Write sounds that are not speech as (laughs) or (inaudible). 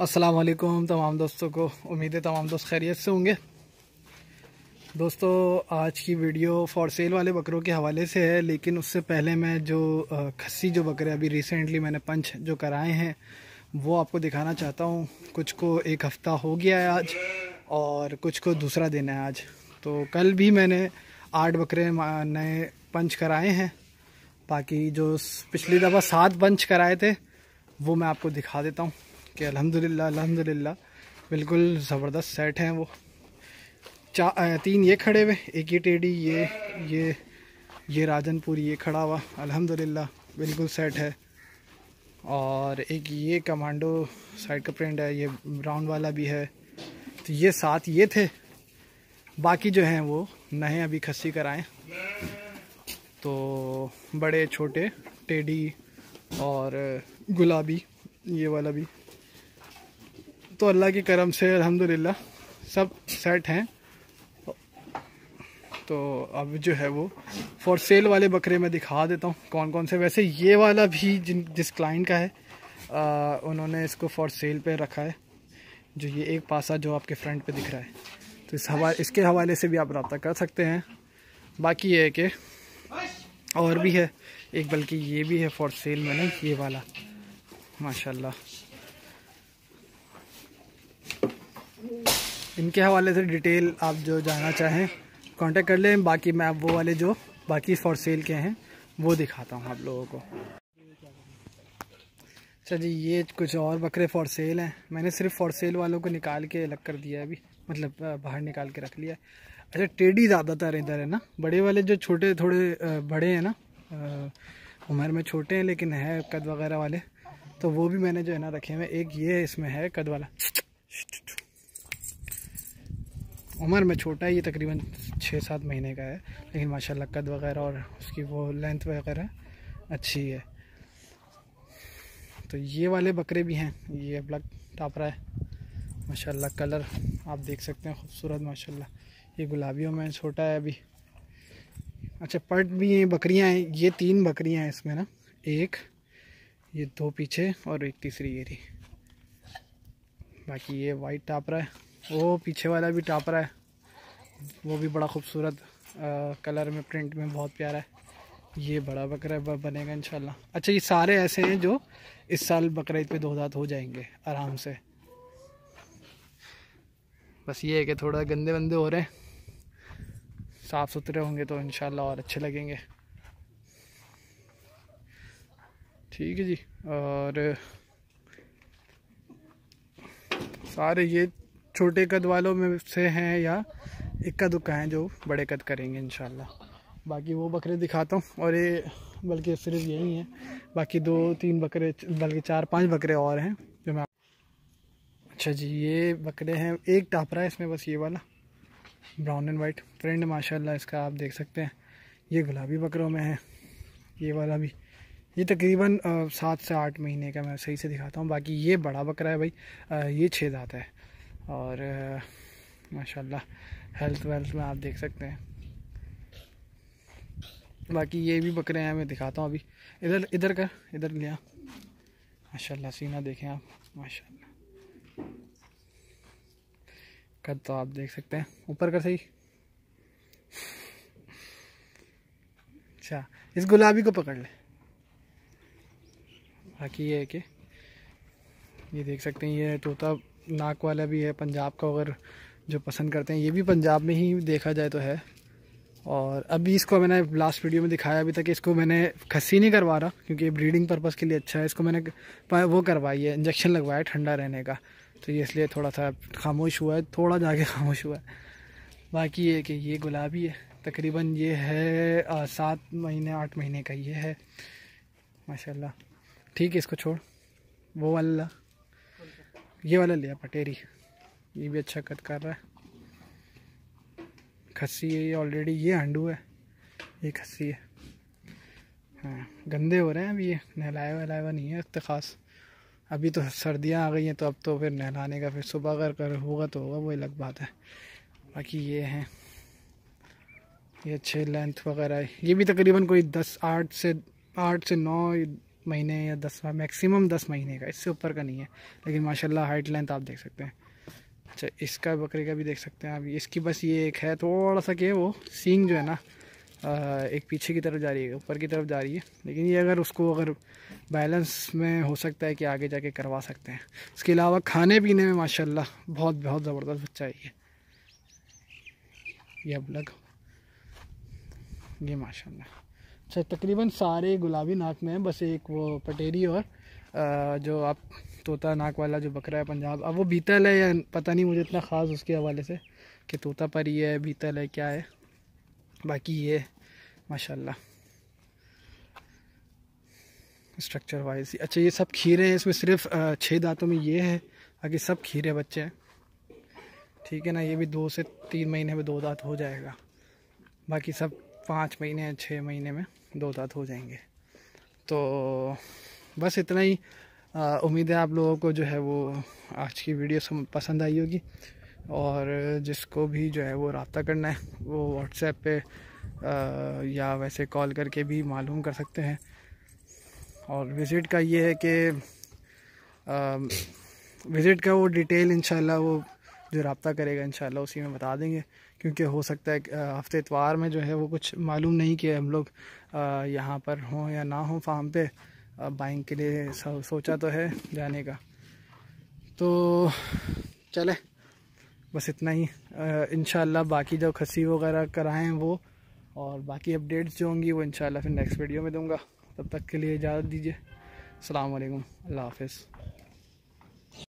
असलकुम तमाम दोस्तों को उम्मीद है तमाम दोस्त खैरियत से होंगे दोस्तों आज की वीडियो फॉर सेल वाले बकरों के हवाले से है लेकिन उससे पहले मैं जो खस्सी जो बकरे अभी रिसेंटली मैंने पंच जो कराए हैं वो आपको दिखाना चाहता हूँ कुछ को एक हफ़्ता हो गया है आज और कुछ को दूसरा दिन है आज तो कल भी मैंने आठ बकरे नए पंच कराए हैं बाकी जो पिछली दफ़ा सात पंच कराए थे वो मैं आपको दिखा देता हूँ के अल्हम्दुलिल्लाह अल्हम्दुलिल्लाह बिल्कुल ज़बरदस्त सेट हैं वो चा तीन ये खड़े हुए एक ये टेडी ये ये ये राजनपुर ये खड़ा हुआ अल्हम्दुलिल्लाह बिल्कुल सेट है और एक ये कमांडो साइड का प्रिंट है ये ब्राउन वाला भी है तो ये सात ये थे बाकी जो हैं वो नए अभी खस्सी कराएं तो बड़े छोटे टेडी और गुलाबी ये वाला भी तो अल्लाह की करम से अल्हम्दुलिल्लाह सब सेट हैं तो अब जो है वो फॉर सेल वाले बकरे मैं दिखा देता हूँ कौन कौन से वैसे ये वाला भी जिन जिस क्लाइंट का है आ, उन्होंने इसको फॉर सेल पे रखा है जो ये एक पासा जो आपके फ्रंट पे दिख रहा है तो इस हवा इसके हवाले से भी आप रब्ता कर सकते हैं बाकी ये है कि और भी है एक बल्कि ये भी है फॉर सेल में ये वाला माशाल्लाह इनके हवाले से डिटेल आप जो जानना चाहें कांटेक्ट कर लें बाकी मैं वो वाले जो बाकी फॉर सेल के हैं वो दिखाता हूँ आप लोगों को अच्छा जी ये कुछ और बकरे फॉर सेल हैं मैंने सिर्फ फॉर सेल वालों को निकाल के अलग कर दिया है अभी मतलब बाहर निकाल के रख लिया है अच्छा टेडी ज़्यादातर इधर है ना बड़े वाले जो छोटे थोड़े बड़े हैं ना उम्र में छोटे हैं लेकिन है कद वगैरह वाले तो वो भी मैंने जो है ना रखे हुए एक ये है इसमें है कद वाला उम्र में छोटा है ये तकरीबन छः सात महीने का है लेकिन माशाल्लाह कद वगैरह और उसकी वो लेंथ वगैरह अच्छी है तो ये वाले बकरे भी हैं ये ब्लैक टापरा है माशाल्लाह कलर आप देख सकते हैं खूबसूरत माशाल्लाह ये गुलाबियों में छोटा है अभी अच्छा पट भी हैं बकरियाँ हैं ये तीन बकरियाँ हैं इसमें ना एक ये दो पीछे और एक तीसरी ये बाकी ये वाइट टापरा है वो पीछे वाला भी टापर है वो भी बड़ा खूबसूरत कलर में प्रिंट में बहुत प्यारा है ये बड़ा बकरा बनेगा इंशाल्लाह अच्छा ये सारे ऐसे हैं जो इस साल बकरा पे दो दांत हो जाएंगे आराम से बस ये है कि थोड़ा गंदे वंदे हो रहे हैं साफ़ सुथरे होंगे तो इनशाला और अच्छे लगेंगे ठीक है जी और सारे ये छोटे कद वालों में से हैं या इक्का दुक्का हैं जो बड़े कद करेंगे इन बाकी वो बकरे दिखाता हूँ और ये बल्कि सिर्फ यही है बाकी दो तीन बकरे बल्कि चार पांच बकरे और हैं जो मैं अच्छा जी ये बकरे हैं एक टापरा है इसमें बस ये वाला ब्राउन एंड वाइट फ्रेंड माशाल्लाह इसका आप देख सकते हैं ये गुलाबी बकरों में है ये वाला भी ये तकरीबन सात से आठ महीने का मैं सही से दिखाता हूँ बाकी ये बड़ा बकरा है भाई आ, ये छः दाँत है और माशाल्लाह हेल्थ वेल्थ में आप देख सकते हैं बाकी ये भी बकरे हैं मैं दिखाता हूँ अभी इधर इधर कर इधर लिया माशाल्लाह सीना देखें आप माशाल्लाह कद तो आप देख सकते हैं ऊपर कर सही अच्छा इस गुलाबी को पकड़ ले बाकी ये है कि ये देख सकते हैं ये तोता नाक वाला भी है पंजाब का अगर जो पसंद करते हैं ये भी पंजाब में ही देखा जाए तो है और अभी इसको मैंने लास्ट वीडियो में दिखाया अभी तक इसको मैंने खसी नहीं करवा रहा क्योंकि ये ब्रीडिंग पर्पज़ के लिए अच्छा है इसको मैंने वो करवाई है इंजेक्शन लगवाया ठंडा रहने का तो ये इसलिए थोड़ा सा खामोश हुआ है थोड़ा जाके (laughs) खामोश हुआ है बाकी ये कि ये गुलाबी है तकरीबन ये है सात महीने आठ महीने का ये है माशाल्लाह ठीक है इसको छोड़ वो वाला ये वाला लिया पटेरी ये भी अच्छा कद कर रहा है खस्सी है ये ऑलरेडी ये हंडू है ये खस्सी है हाँ गंदे हो रहे हैं अभी ये नहलाया वहलाया नहीं है इतने खास अभी तो सर्दियाँ आ गई हैं तो अब तो फिर नहलाने का फिर सुबह अगर कर होगा तो होगा वो अलग बात है बाकी ये हैं ये अच्छे लेंथ वगैरह ये भी तकरीबन कोई दस आठ से आठ से नौ महीने या दस मैक्सिमम दस महीने का इससे ऊपर का नहीं है लेकिन माशाल्लाह हाइट लेंथ आप देख सकते हैं अच्छा इसका बकरी का भी देख सकते हैं आप इसकी बस ये एक है थोड़ा सा कि वो सींग जो है ना एक पीछे की तरफ जा रही है ऊपर की तरफ जा रही है लेकिन ये अगर उसको अगर बैलेंस में हो सकता है कि आगे जा करवा सकते हैं इसके अलावा खाने पीने में माशा बहुत बहुत ज़बरदस्त बच्चा है ये ये अब लग ये माशाल्लाह अच्छा तकरीबन सारे गुलाबी नाक में हैं बस एक वो पटेरी और जो आप तोता नाक वाला जो बकरा है पंजाब अब वो बीतल है या पता नहीं मुझे इतना ख़ास उसके हवाले से कि तोता पर ही है बीतल है क्या है बाकी ये माशाल्लाह स्ट्रक्चर वाइज अच्छा ये सब खीरे हैं इसमें सिर्फ छः दांतों में ये है बाकी सब खीरे बच्चे हैं ठीक है ना ये भी दो से तीन महीने में दो दांत हो जाएगा बाकी सब पाँच महीने छः महीने में दो दांत हो जाएंगे तो बस इतना ही उम्मीद है आप लोगों को जो है वो आज की वीडियो पसंद आई होगी और जिसको भी जो है वो रबता करना है वो व्हाट्सएप पे आ, या वैसे कॉल करके भी मालूम कर सकते हैं और विज़िट का ये है कि विज़िट का वो डिटेल इन वो जो रबता करेगा इन उसी में बता देंगे क्योंकि हो सकता है हफ्ते इतवार में जो है वो कुछ मालूम नहीं कि हम लोग यहाँ पर हों या ना हों फार्म पे बाइंग के लिए सोचा तो है जाने का तो चले बस इतना ही इन बाकी जो खसी वगैरह कराएँ वो और बाकी अपडेट्स जो होंगी वो इन फिर नेक्स्ट वीडियो में दूँगा तब तक के लिए इजाज़त दीजिए अल्लाह हाफिज़